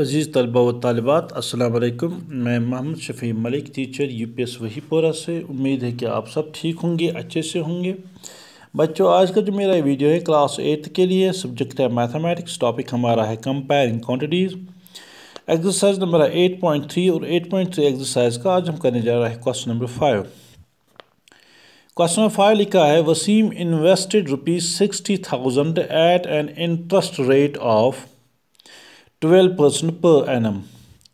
अज़ीज़ तलबा व तालबात असलकम मैं Mohammad Shafi Malik teacher U P S Wahipora से उम्मीद है कि आप सब ठीक होंगे अच्छे से होंगे बच्चों आज का जो मेरा वीडियो है क्लास एट के लिए सब्जेक्ट है मैथमेटिक्स टॉपिक हमारा है comparing quantities exercise number eight point three और एट पॉइंट थ्री एक्सरसाइज का आज हम करने जा रहे हैं question number five question number five लिखा है Waseem invested rupees sixty thousand at an interest rate of 12% per annum,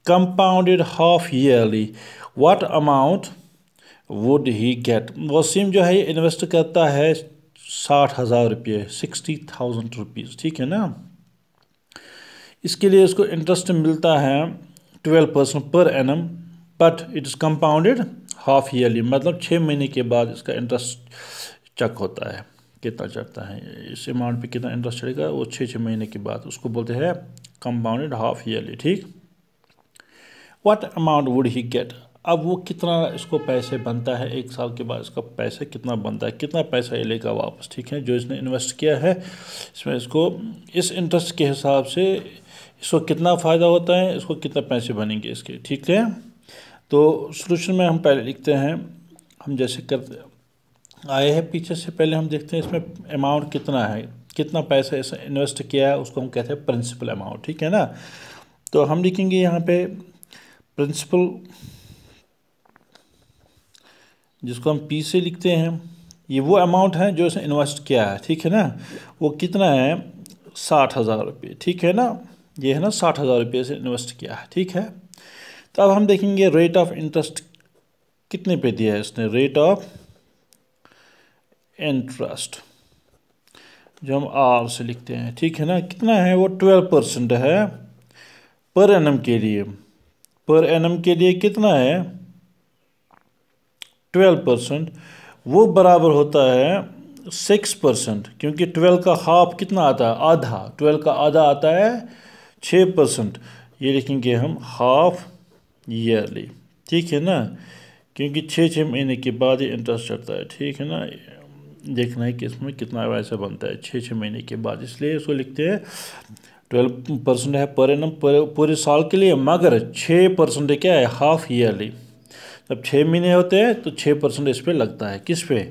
compounded half yearly, what amount would he get? Waseem जो है ये इन्वेस्ट करता है साठ हज़ार रुपये सिक्सटी थाउजेंड रुपीज़ ठीक है ना इसके लिए इसको इंटरेस्ट मिलता है twelve percent per annum but it is compounded half yearly मतलब छः महीने के बाद इसका इंटरेस्ट चक होता है कितना चढ़ता है इस अमाउंट पे कितना इंटरेस्ट चढ़ेगा वो छः छः महीने के बाद उसको बोलते हैं कंपाउंडेड हाफ ईयरली ठीक what amount would he get अब वो कितना इसको पैसे बनता है एक साल के बाद इसका पैसे कितना बनता है कितना पैसा ये लेगा वापस ठीक है जो इसने इन्वेस्ट किया है इसमें इसको इस इंटरेस्ट के हिसाब से इसको कितना फ़ायदा होता है इसको कितना पैसे बनेंगे इसके ठीक है तो सोल्यूशन में हम पहले लिखते हैं हम जैसे करते आए हैं पीछे से पहले हम देखते हैं इसमें अमाउंट कितना है कितना पैसा इन्वेस्ट किया है उसको हम कहते हैं प्रिंसिपल अमाउंट ठीक है ना तो हम लिखेंगे यहाँ पे प्रिंसिपल जिसको हम पी से लिखते हैं ये वो अमाउंट है जो इसने इन्वेस्ट किया है ठीक है ना वो कितना है साठ हज़ार रुपये ठीक है ना ये है ना साठ हज़ार रुपये से इन्वेस्ट किया है ठीक है तो अब हम देखेंगे रेट ऑफ इंटरेस्ट कितने पे दिया है इसने रेट ऑफ इंटरेस्ट जो हम आर से लिखते हैं ठीक है ना कितना है वो ट्वेल्व परसेंट है पर एनम के लिए पर एनम के लिए कितना है ट्वेल्व परसेंट वो बराबर होता है सिक्स परसेंट क्योंकि ट्वेल्व का हाफ कितना आता है आधा ट्वेल्व का आधा आता है छः परसेंट ये लिखेंगे हम हाफ ईयरली ठीक है ना क्योंकि छः छः महीने के बाद ही इंटरेस्ट चढ़ता है ठीक है ना देखना है कि इसमें कितना पैसा बनता है छः छः महीने के बाद इसलिए इसको लिखते हैं ट्वेल्व परसेंट है पर एनम पूरे साल के लिए मगर छः परसेंट क्या है हाफ ईयरली जब छः महीने होते हैं तो छः परसेंट इस पर लगता है किस पे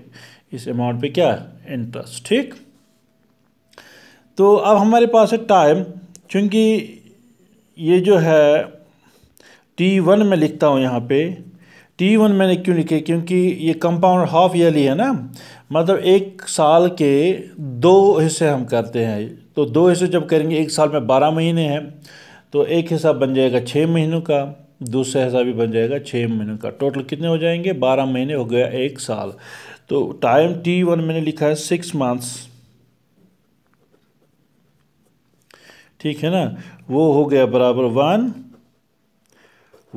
इस अमाउंट पे क्या है इंटरेस्ट ठीक तो अब हमारे पास है टाइम चूँकि ये जो है टी वन में लिखता हूँ यहाँ पे टी वन मैंने क्यों लिखे क्योंकि ये कंपाउंड हाफ ईयरली है ना मतलब एक साल के दो हिस्से हम करते हैं तो दो हिस्से जब करेंगे एक साल में बारह महीने हैं तो एक हिस्सा बन जाएगा छः महीनों का दूसरा हिस्सा भी बन जाएगा छः महीनों का टोटल कितने हो जाएंगे बारह महीने हो गया एक साल तो टाइम टी वन मैंने लिखा है सिक्स मंथ्स ठीक है ना वो हो गया बराबर वन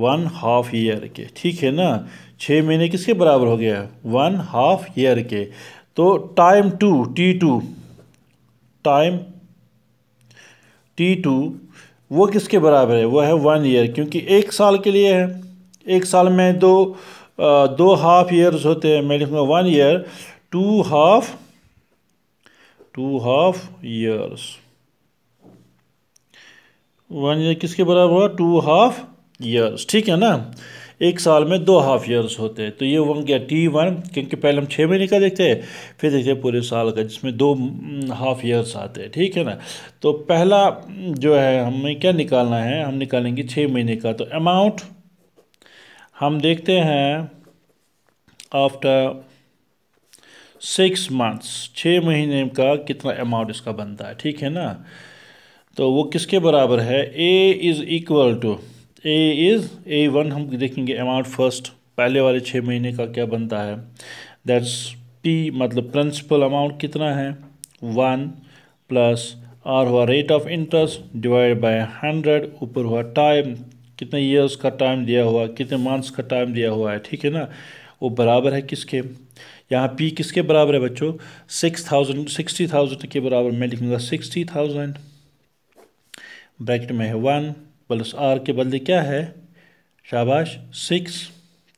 वन हाफ ईयर के ठीक है ना छः महीने किसके बराबर हो गया वन हाफ ईयर के तो time two T two time T two वो किसके बराबर है वो है वन ईयर क्योंकि एक साल के लिए है एक साल में दो आ, दो हाफ ईयर्स होते हैं मैं लिखूँगा one year two half two half years one year किसके बराबर हुआ टू हाफ ईयर्स ठीक है ना एक साल में दो हाफ ईयर्स होते हैं तो ये वन गया टी वन क्योंकि पहले हम छः महीने का देखते हैं फिर देखते हैं पूरे साल का जिसमें दो हाफ हम्म, ईयर्स आते हैं ठीक है ना तो पहला हम्म, जो है हमें क्या निकालना है हम निकालेंगे छः महीने का तो अमाउंट हम देखते हैं आफ्टर सिक्स मंथ्स छः महीने का कितना अमाउंट इसका बनता है ठीक है ना तो वो किसके बराबर है A is equal to A is A one हम देखेंगे अमाउंट फर्स्ट पहले वाले छः महीने का क्या बनता है दैट्स पी मतलब प्रिंसिपल अमाउंट कितना है वन प्लस आर हुआ rate of interest divide by hundred ऊपर हुआ टाइम कितने ईयर्स का टाइम दिया हुआ कितने मंथ्स का टाइम दिया हुआ है ठीक है ना वो बराबर है किसके यहाँ पी किसके बराबर है बच्चों सिक्स थाउजेंड सिक्सटी थाउजेंड के बराबर मैं लिखूँगा सिक्सटी थाउजेंड ब्रैकेट में है वन प्लस आर के बदले क्या है शाबाश सिक्स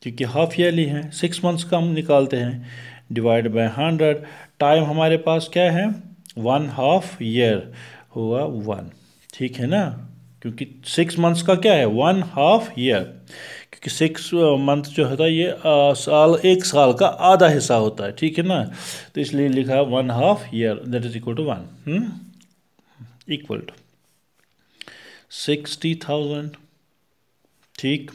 क्योंकि हाफ ईयरली है सिक्स मंथ्स का हम निकालते हैं डिवाइड बाय हंड्रेड टाइम हमारे पास क्या है वन हाफ ईयर हुआ वन ठीक है ना क्योंकि सिक्स मंथ्स का क्या है वन हाफ ईयर क्योंकि सिक्स मंथ uh, जो होता है ये आ, uh, साल एक साल का आधा हिस्सा होता है ठीक है ना तो इसलिए लिखा one half year that is equal to one equal to sixty thousand ठीक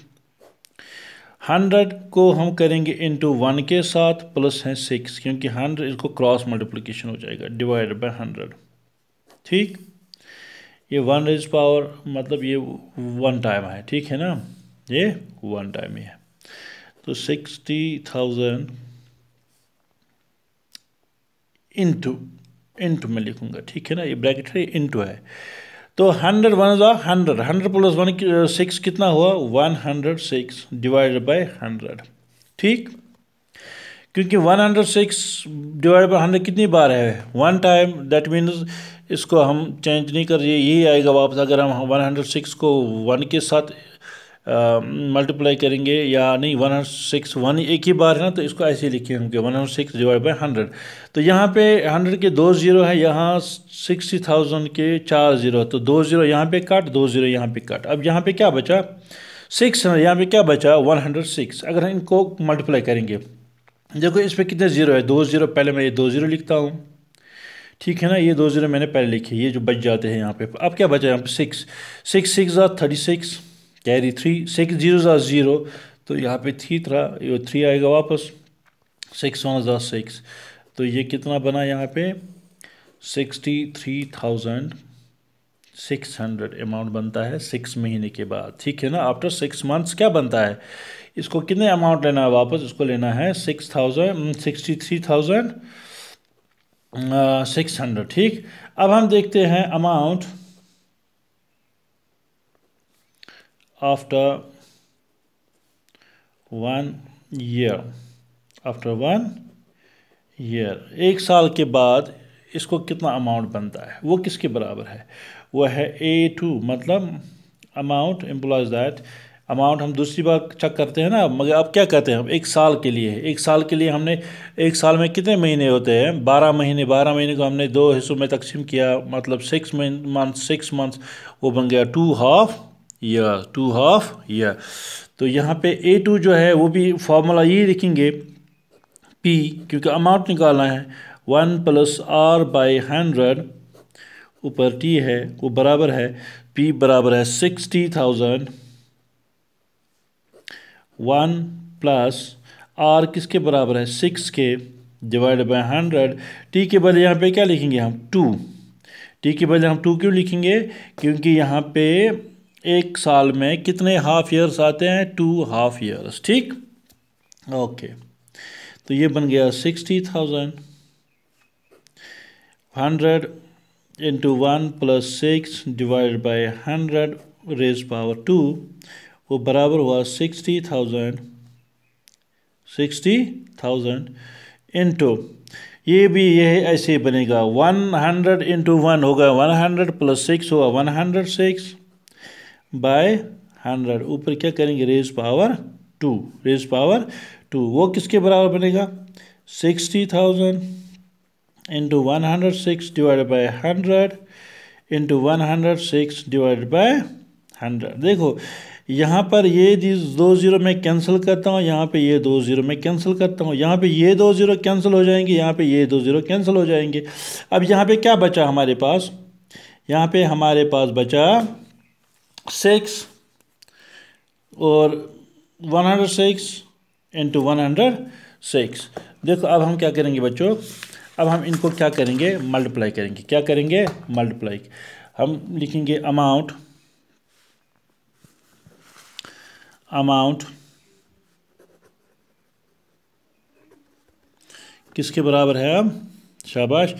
हंड्रेड को हम करेंगे इंटू वन के साथ प्लस है सिक्स क्योंकि हंड्रेड इसको क्रॉस मल्टीप्लिकेशन हो जाएगा डिवाइड बाय हंड्रेड ठीक ये वन इज पावर मतलब ये वन टाइम है ठीक है ना ये वन टाइम ही है तो सिक्सटी थाउजेंड इंटू इंटू में लिखूंगा ठीक है ना ये ब्रैकेट है इंटू है तो हंड्रेड वन ज़ा hundred hundred plus one six कितना हुआ one hundred six divide by hundred ठीक क्योंकि one hundred six divide by hundred कितनी बार है वन टाइम दैट मीन्स इसको हम चेंज नहीं कर रहे यही आएगा वापस अगर हम वन हंड्रेड सिक्स को वन के साथ मल्टीप्लाई करेंगे या नहीं वन हंड्रेड सिक्स वन एक ही बार है ना तो इसको ऐसे ही लिखेंगे one hundred six divide by hundred तो यहाँ पे हंड्रेड के दो ज़ीरो है यहाँ सिक्सटी थाउजेंड के चार ज़ीरो तो दो ज़ीरो यहाँ पे कट दो ज़ीरो यहाँ पे कट अब यहाँ पे क्या बचा सिक्स है यहाँ पे क्या बचा वन हंड्रेड सिक्स अगर हम इनको मल्टीप्लाई करेंगे देखो इस पर कितने ज़ीरो है दो ज़ीरो पहले मैं ये दो ज़ीरो लिखता हूँ ठीक है ना ये दो ज़ीरो मैंने पहले लिखी ये जो बच जाते हैं यहाँ पे अब क्या बचा यहाँ पे six six six thirty six carry three six zero ज़ा ज़ीरो तो यहाँ पे थ्री था ये थ्री आएगा वापस सिक्स वन ज़ा सिक्स तो ये कितना बना यहाँ पे sixty three thousand six hundred amount बनता है सिक्स महीने के बाद ठीक है ना आफ्टर सिक्स मंथ्स क्या बनता है इसको कितने अमाउंट लेना है वापस इसको लेना है six thousand sixty three thousand six hundred ठीक अब हम देखते हैं amount after one year after one year एक साल के बाद इसको कितना अमाउंट बनता है वो किसके बराबर है वो है ए टू मतलब अमाउंट एम्प्लॉज दैट अमाउंट हम दूसरी बार चेक करते हैं ना मगर अब क्या कहते हैं हम एक साल के लिए एक साल के लिए हमने एक साल में कितने महीने होते हैं बारह महीने बारह महीने को हमने दो हिस्सों में तकसीम किया मतलब सिक्स मंथ सिक्स मंथ वो बन गया two half year two half year तो यहाँ पे ए टू जो है वो भी फार्मूला ये लिखेंगे पी क्योंकि अमाउंट निकालना है one plus R by hundred ऊपर टी है वो बराबर है पी बराबर है sixty thousand one plus R किसके बराबर है सिक्स के डिवाइड बाय हंड्रेड टी के बदले यहाँ पे क्या लिखेंगे हम टू टी के बदले हम टू क्यों लिखेंगे क्योंकि यहाँ पे एक साल में कितने हाफ ईयर्स आते हैं टू हाफ ईयर्स ठीक ओके तो ये बन गया sixty thousand hundred into one plus six divide by hundred raise power two वो बराबर हुआ sixty thousand sixty thousand into ये भी यह ऐसे बनेगा वन हंड्रेड इंटू वन होगा वन हंड्रेड प्लस सिक्स होगा one hundred six by hundred ऊपर क्या करेंगे raise power two raise power two वो किसके बराबर बनेगा sixty thousand into one hundred six divide by hundred into one hundred six divide by hundred देखो यहाँ पर ये दो ज़ीरो मैं कैंसिल करता हूँ यहाँ पे ये दो ज़ीरो मैं कैंसिल करता हूँ यहाँ पे ये दो ज़ीरो कैंसिल हो जाएंगे यहाँ पे ये दो ज़ीरो कैंसिल हो जाएंगे अब यहाँ पे क्या बचा हमारे पास यहाँ पे हमारे पास बचा सिक्स और one hundred six into one hundred six देखो अब हम क्या करेंगे बच्चों अब हम इनको क्या करेंगे मल्टीप्लाई करेंगे क्या करेंगे मल्टीप्लाई हम लिखेंगे अमाउंट अमाउंट किसके बराबर है अब शाबाश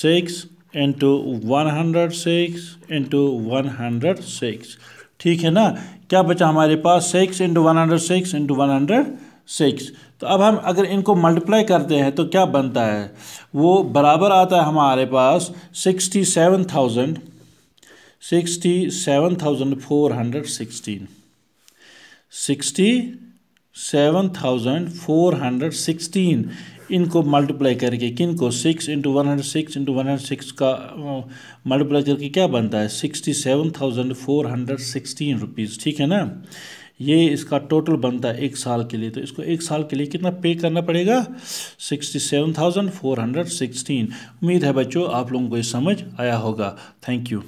six into one hundred six into one hundred six ठीक है ना क्या बचा हमारे पास six into one hundred six into one hundred six तो अब हम अगर इनको मल्टीप्लाई करते हैं तो क्या बनता है वो बराबर आता है हमारे पास sixty seven thousand sixty seven thousand four hundred sixteen sixty seven thousand four hundred sixteen इनको मल्टीप्लाई करके किन को six into one hundred six into one hundred six का मल्टीप्लाई करके क्या बनता है sixty seven thousand four hundred sixteen rupees ठीक है ना ये इसका टोटल बनता है एक साल के लिए तो इसको एक साल के लिए कितना पे करना पड़ेगा sixty seven thousand four hundred sixteen उम्मीद है बच्चों आप लोगों को ये समझ आया होगा थैंक यू